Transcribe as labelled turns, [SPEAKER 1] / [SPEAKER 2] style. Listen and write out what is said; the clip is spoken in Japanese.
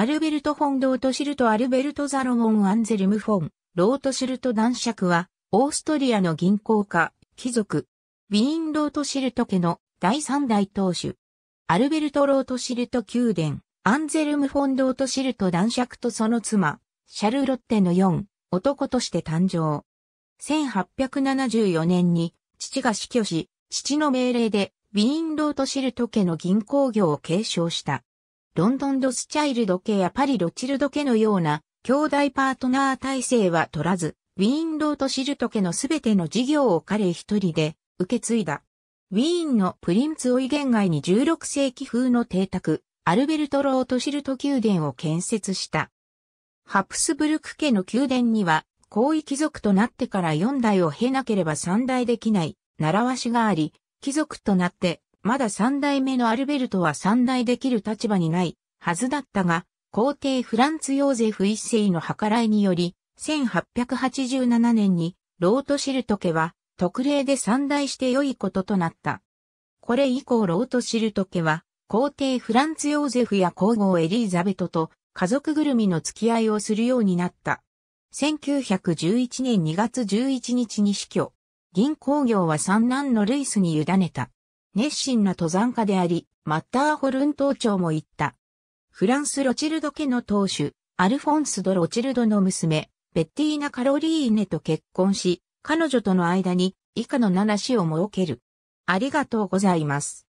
[SPEAKER 1] アルベルト・フォン・ロートシルト・アルベルト・ザロモン・アンゼルム・フォン、ロートシルト男爵は、オーストリアの銀行家、貴族、ウィーン・ロートシルト家の第三代当主。アルベルト・ロートシルト宮殿、アンゼルム・フォン・ロートシルト男爵とその妻、シャルロッテの4、男として誕生。1874年に、父が死去し、父の命令で、ウィーン・ロートシルト家の銀行業を継承した。ロンドン・ドスチャイルド家やパリ・ロチルド家のような兄弟パートナー体制は取らず、ウィーン・ロート・シルト家のすべての事業を彼一人で受け継いだ。ウィーンのプリンツオイン外に16世紀風の邸宅、アルベルト・ロート・シルト宮殿を建設した。ハプスブルク家の宮殿には、皇位貴族となってから4代を経なければ3代できない、習わしがあり、貴族となってまだ三代目のアルベルトは三代できる立場にないはずだったが、皇帝フランツ・ヨーゼフ一世の計らいにより、1887年にロートシルト家は特例で三代して良いこととなった。これ以降ロートシルト家は皇帝フランツ・ヨーゼフや皇后エリーザベトと家族ぐるみの付き合いをするようになった。1911年2月11日に死去。銀行業は三男のルイスに委ねた。熱心な登山家であり、マッターホルン島長も言った。フランス・ロチルド家の当主、アルフォンス・ド・ロチルドの娘、ベッティーナ・カロリーネと結婚し、彼女との間に以下の7子を設ける。ありがとうございます。